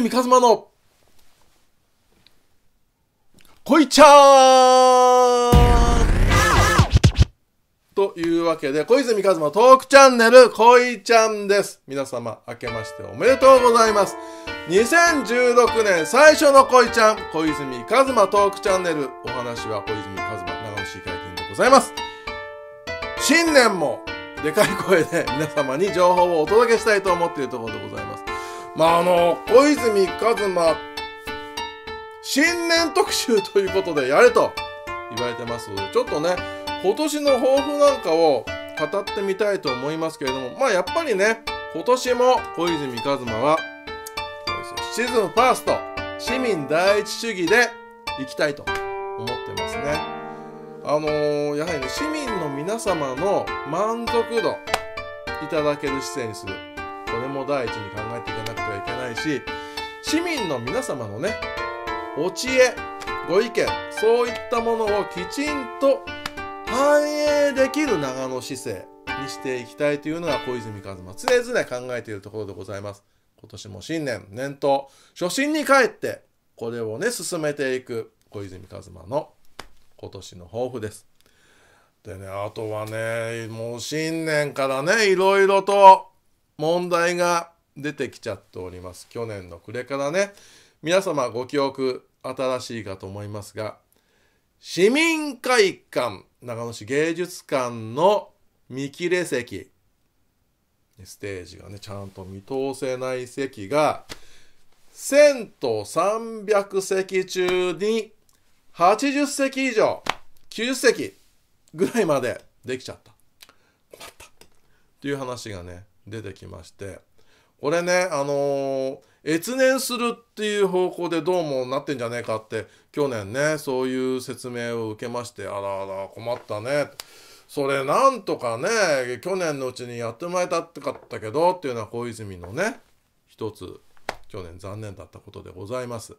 泉一馬のこいちゃーというわけで、小泉一馬トークチャンネル、こいちゃんです。皆様、明けましておめでとうございます。2016年最初のこいちゃん、小泉一馬トークチャンネル、お話は小泉一馬長野市会見でございます。新年も、でかい声で皆様に情報をお届けしたいと思っているところでございます。まあ、あの、小泉一馬、新年特集ということでやれと言われてますので、ちょっとね、今年の抱負なんかを語ってみたいと思いますけれども、まあやっぱりね、今年も小泉一馬は、シズンファースト、市民第一主義で行きたいと思ってますね。あのー、やはりね、市民の皆様の満足度、いただける姿勢にする。これも第一に考えていかなくてはいけないし市民の皆様のねお知恵ご意見そういったものをきちんと反映できる長野市政にしていきたいというのが小泉一馬常々考えているところでございます。今年も新年年頭初心に帰ってこれをね進めていく小泉一馬の今年の抱負です。でねあとはねもう新年からねいろいろと問題が出てきちゃっております去年の暮れからね皆様ご記憶新しいかと思いますが市民会館長野市芸術館の見切れ席ステージがねちゃんと見通せない席が1000と300席中に80席以上90席ぐらいまでできちゃった困ったっていう話がね出てきましてこれね、あのー、越年するっていう方向でどうもなってんじゃねえかって、去年ね、そういう説明を受けまして、あらあら、困ったね。それなんとかね、去年のうちにやってもらえたってかったけど、っていうのは小泉のね、一つ、去年残念だったことでございます。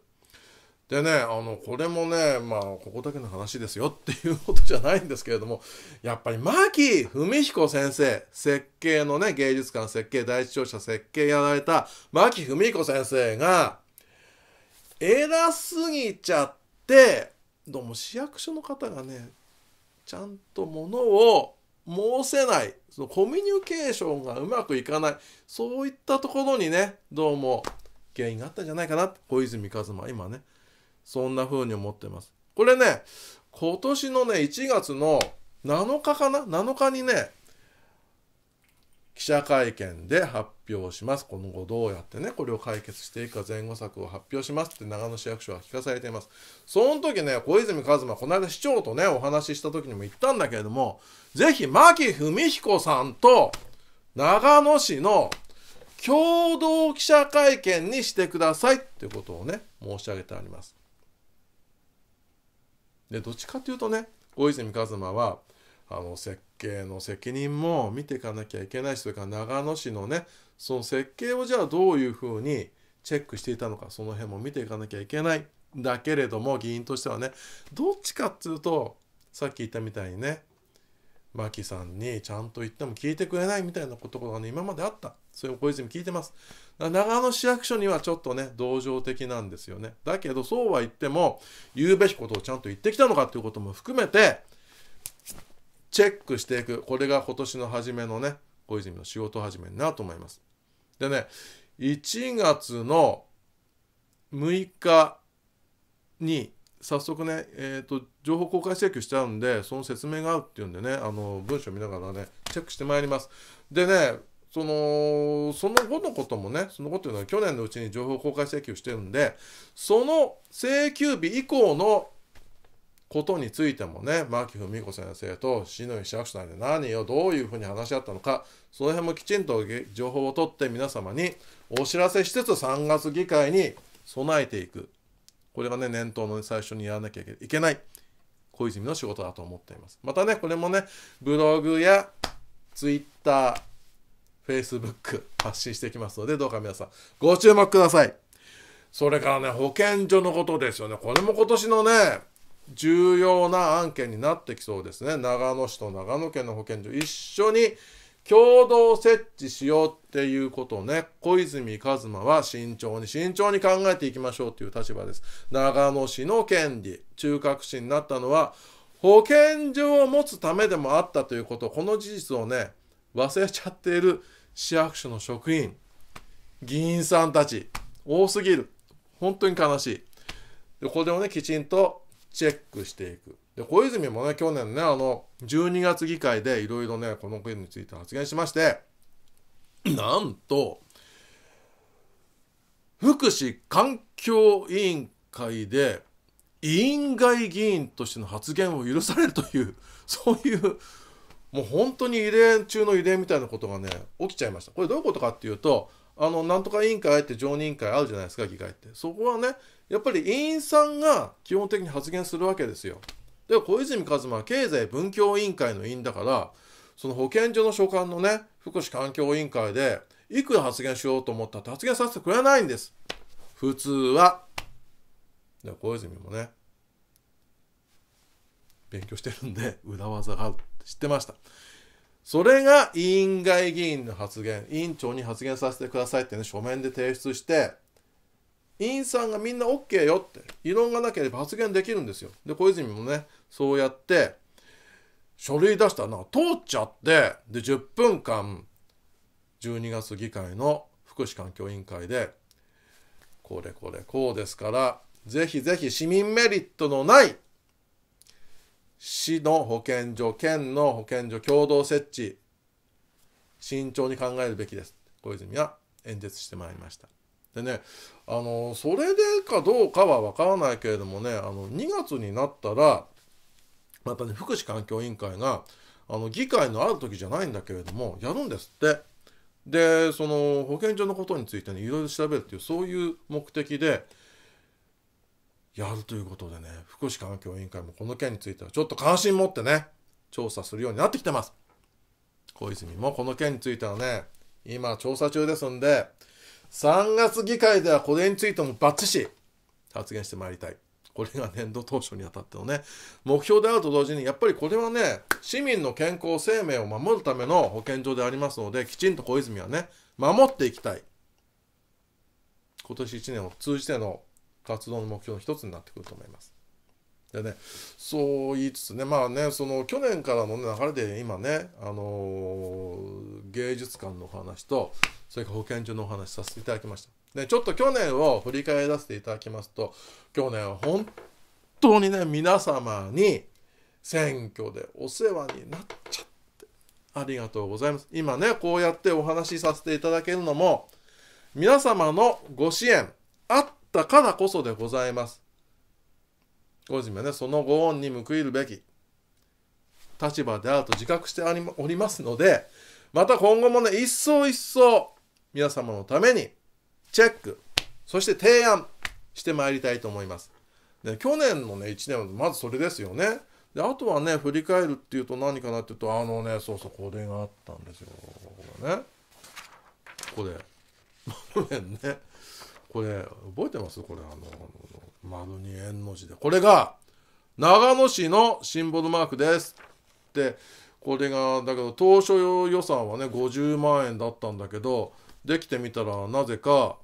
でねあのこれもねまあここだけの話ですよっていうことじゃないんですけれどもやっぱり牧文彦先生設計のね芸術館設計第一聴者設計やられた牧文彦先生が偉すぎちゃってどうも市役所の方がねちゃんとものを申せないそのコミュニケーションがうまくいかないそういったところにねどうも原因があったんじゃないかな小泉一馬今ねそんな風に思ってます。これね、今年のね、1月の7日かな ?7 日にね、記者会見で発表します。今後どうやってね、これを解決していくか前後策を発表しますって長野市役所は聞かされています。その時ね、小泉一馬、この間市長とね、お話しした時にも言ったんだけれども、ぜひ、牧文彦さんと長野市の共同記者会見にしてくださいっていうことをね、申し上げてあります。でどっちかっていうとね大泉一馬はあの設計の責任も見ていかなきゃいけないしそれから長野市のねその設計をじゃあどういうふうにチェックしていたのかその辺も見ていかなきゃいけないだけれども議員としてはねどっちかっていうとさっき言ったみたいにねマキさんにちゃんと言っても聞いてくれないみたいなことがね、今まであった。それを小泉聞いてます。長野市役所にはちょっとね、同情的なんですよね。だけど、そうは言っても、言うべきことをちゃんと言ってきたのかということも含めて、チェックしていく。これが今年の初めのね、小泉の仕事始めになると思います。でね、1月の6日に、早速ね、えーと、情報公開請求しちゃうんでその説明があるっていうんでねあの文章見ながらねチェックしてまいります。でねそのその後のこともねその後というのは去年のうちに情報公開請求してるんでその請求日以降のことについてもね牧文子先生と篠井市役所内で何をどういうふうに話し合ったのかその辺もきちんと情報を取って皆様にお知らせしつつ3月議会に備えていくこれがね、念頭の、ね、最初にやらなきゃいけない、小泉の仕事だと思っています。またね、これもね、ブログや Twitter、Facebook 発信していきますので、どうか皆さんご注目ください。それからね、保健所のことですよね。これも今年のね、重要な案件になってきそうですね。長野市と長野県の保健所、一緒に共同設置しようっていうことをね、小泉一馬は慎重に慎重に考えていきましょうという立場です。長野市の権利、中核市になったのは、保健所を持つためでもあったということ、この事実をね、忘れちゃっている市役所の職員、議員さんたち、多すぎる。本当に悲しい。でこれをね、きちんとチェックしていく。で小泉もね去年ねあの12月議会でいろいろねこの件について発言しまして なんと福祉環境委員会で委員外議員としての発言を許されるという そういうもう本当に異例中の異例みたいなことがね起きちゃいましたこれどういうことかっていうとあのなんとか委員会って常任委員会あるじゃないですか議会ってそこはねやっぱり委員さんが基本的に発言するわけですよで小泉一馬は経済文教委員会の委員だからその保健所の所管のね福祉環境委員会でいくら発言しようと思ったて発言させてくれないんです普通はで小泉もね勉強してるんで裏技があるって知ってましたそれが委員外議員の発言委員長に発言させてくださいってね書面で提出して委員さんがみんな OK よって異論がなければ発言できるんですよで小泉もねそうやって書類出したらな通っちゃってで10分間12月議会の福祉環境委員会でこれこれこうですからぜひぜひ市民メリットのない市の保健所県の保健所共同設置慎重に考えるべきです小泉は演説してまいりました。でねあのそれでかどうかはわからないけれどもねあの2月になったらまたね福祉環境委員会があの議会のある時じゃないんだけれどもやるんですってでその保健所のことについてねいろいろ調べるっていうそういう目的でやるということでね福祉環境委員会もこの件についてはちょっと関心持ってね調査するようになってきてます小泉もこの件についてはね今調査中ですんで3月議会ではこれについてもバッチシ発言してまいりたい。これが年度当初にあたってのね目標であると同時にやっぱりこれはね市民の健康生命を守るための保健所でありますのできちんと小泉はね守っていきたい今年1年を通じての活動の目標の一つになってくると思います。でね、そう言いつつね、まあね、その去年からの、流れで今ね、あのー、芸術館のお話と、それから保健所のお話させていただきました。ね、ちょっと去年を振り返らせていただきますと去年は本当にね皆様に選挙でお世話になっちゃってありがとうございます今ねこうやってお話しさせていただけるのも皆様のご支援あったからこそでございますご自身ねそのご恩に報いるべき立場であると自覚しておりますのでまた今後もね一層一層皆様のためにチェック、そして提案してまいりたいと思います。で去年のね、1年はまずそれですよね。で、あとはね、振り返るっていうと何かなっていうと、あのね、そうそう、これがあったんですよ。これね。これ。ごめんね。これ、覚えてますこれ、あの、丸に円の字で。これが、長野市のシンボルマークです。で、これが、だけど、当初予算はね、50万円だったんだけど、できてみたらなぜか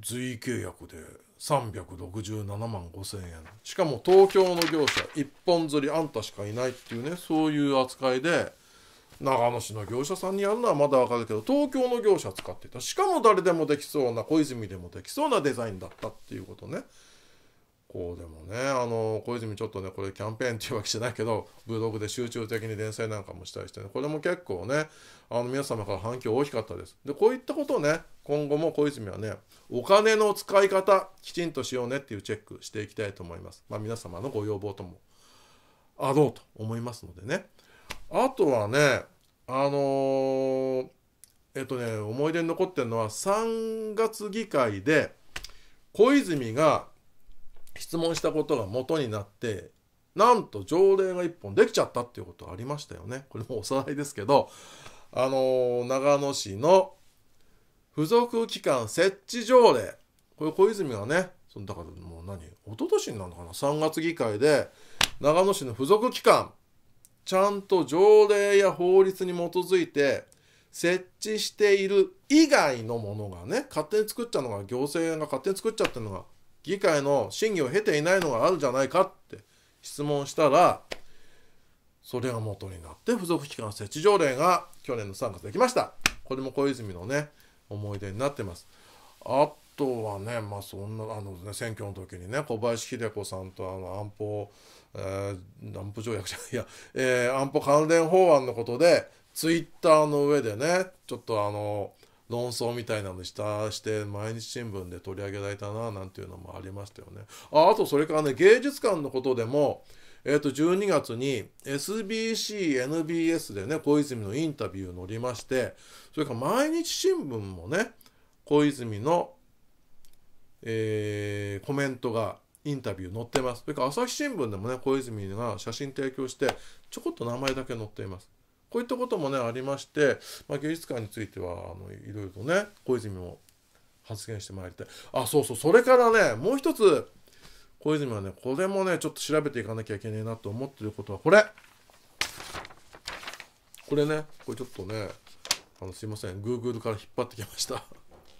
随意契約で367万5円しかも東京の業者一本釣りあんたしかいないっていうねそういう扱いで長野市の業者さんにやるのはまだわかるけど東京の業者使っていたしかも誰でもできそうな小泉でもできそうなデザインだったっていうことね。こうでもねあの小泉ちょっとねこれキャンペーンっていうわけじゃないけどブログで集中的に連載なんかもしたりしてねこれも結構ねあの皆様から反響大きかったです。でこういったことをね今後も小泉はねお金の使い方きちんとしようねっていうチェックしていきたいと思います。まあ、皆様のご要望ともあろうと思いますのでね。あとはねあのー、えっとね思い出に残ってるのは3月議会で小泉が質問したことが元になってなんと条例が1本できちゃったっていうことがありましたよねこれもおさらいですけどあのー、長野市の付属機関設置条例これ小泉がねそのだからもう何一昨年になるのかな3月議会で長野市の付属機関ちゃんと条例や法律に基づいて設置している以外のものがね勝手に作っちゃうのが行政が勝手に作っちゃってるのが議会の審議を経ていないのがあるじゃないかって質問したらそれが元になって付属機関設置条例が去年の3月できましたこれも小泉のね思い出になってますあとはねまあそんなあの、ね、選挙の時にね小林秀子さんとあの安保、えー、安保条約じゃないや、えー、安保関連法案のことでツイッターの上でねちょっとあの論争みたいなのしたして毎日新聞で取り上げられたななんていうのもありましたよね。ああとそれからね芸術館のことでもえっ、ー、と12月に SBCNBS でね小泉のインタビュー載りましてそれから毎日新聞もね小泉の、えー、コメントがインタビュー載ってます。それから朝日新聞でもね小泉が写真提供してちょこっと名前だけ載っています。こういったこともねありまして、まあ、芸術館についてはあのいろいろとね小泉も発言してまいりたいあそうそうそれからねもう一つ小泉はねこれもねちょっと調べていかなきゃいけねえなと思ってることはこれこれねこれちょっとねあのすいません Google から引っ張ってきました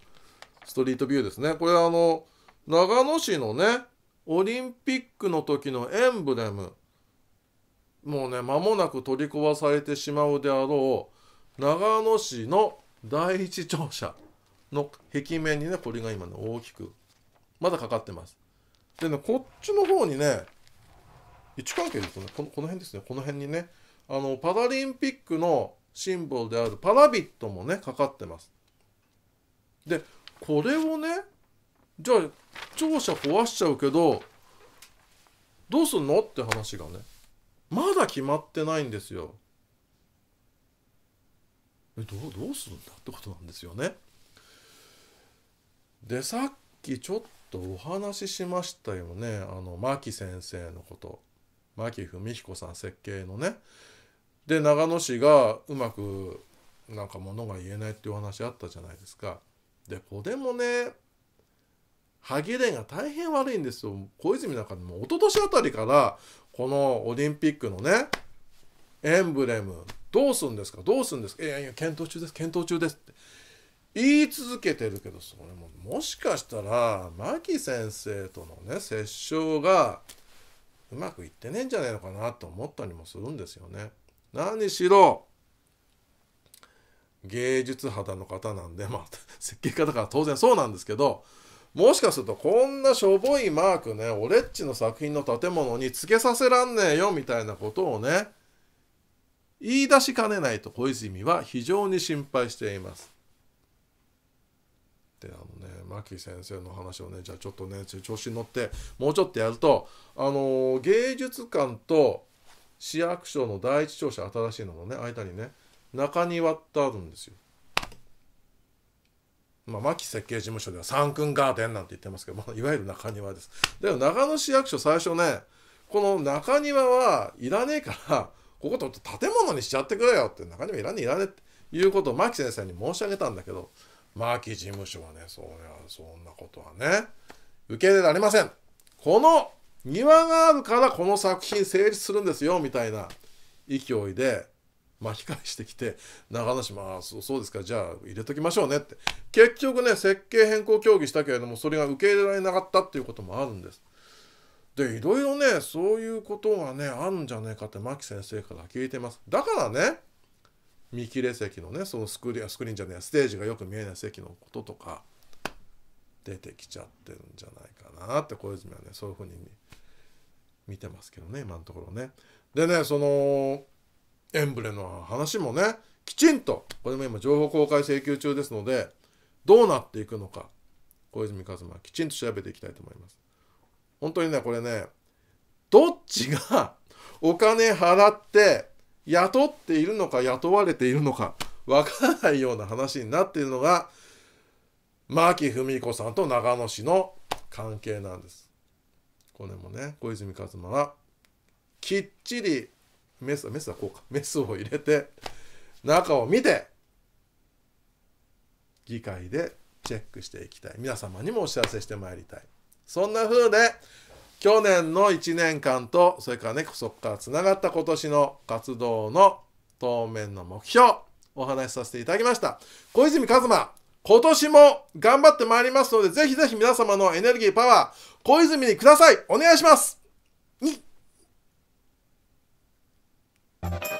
ストリートビューですねこれあの長野市のねオリンピックの時のエンブレムもうね間もなく取り壊されてしまうであろう長野市の第一庁舎の壁面にねこれが今ね大きくまだかかってますでねこっちの方にね位置関係ですねこのこの辺ですねこの辺にねあのパラリンピックのシンボルであるパラビットもねかかってますでこれをねじゃあ庁舎壊しちゃうけどどうすんのって話がねまだ決まってないんですよ。どどうするんだってことなんですよね。でさっきちょっとお話ししましたよねあの牧先生のこと牧文彦さん設計のね。で長野市がうまくなんか物が言えないっていうお話あったじゃないですか。でこれもね歯切れが大変悪いんですよ小泉なんかもう一昨年あたりからこのオリンピックのねエンブレムどうすんですかどうすんですかいやいや検討中です検討中ですって言い続けてるけどそれももしかしたら牧先生とのね折衝がうまくいってねえんじゃないのかなと思ったりもするんですよね。何しろ芸術肌の方なんでまあ 設計家だから当然そうなんですけどもしかするとこんなしょぼいマークね俺っちの作品の建物につけさせらんねえよみたいなことをね言い出しかねないと小泉は非常に心配しています。であのね牧先生の話をねじゃあちょっとね調子に乗ってもうちょっとやるとあの芸術館と市役所の第一庁舎新しいのもね間にね中庭ってあるんですよ。まあ、牧設計事務所では三君ガーデンなんて言ってますけど、ま いわゆる中庭です。でも長野市役所最初ね、この中庭はいらねえから、ここと建物にしちゃってくれよって、中庭いらねえいらねえっていうことを牧先生に申し上げたんだけど、牧事務所はね、そりゃそんなことはね、受け入れられません。この庭があるからこの作品成立するんですよ、みたいな勢いで、巻き返してきて長野市まあそうですかじゃあ入れときましょうねって結局ね設計変更協議したけれどもそれが受け入れられなかったっていうこともあるんです。でいろいろねそういうことがねあるんじゃねえかって牧先生から聞いてます。だからね見切れ席のねそのスクリーンスクリーンじゃねえステージがよく見えない席のこととか出てきちゃってるんじゃないかなって小泉はねそういうふうに見てますけどね今のところね。でねそのエンブレの話もね、きちんと、これも今情報公開請求中ですので、どうなっていくのか、小泉一馬、きちんと調べていきたいと思います。本当にね、これね、どっちがお金払って雇っているのか雇われているのか、わからないような話になっているのが、牧文子さんと長野市の関係なんです。これもね、小泉一馬は、きっちりメスメスはこうかメスを入れて中を見て議会でチェックしていきたい皆様にもお知らせしてまいりたいそんな風で去年の1年間とそれからねそこからつながった今年の活動の当面の目標お話しさせていただきました小泉一馬今年も頑張ってまいりますので、ぜひぜひ皆様のエネルギー、パワー、小泉にくださいお願いします Thank you.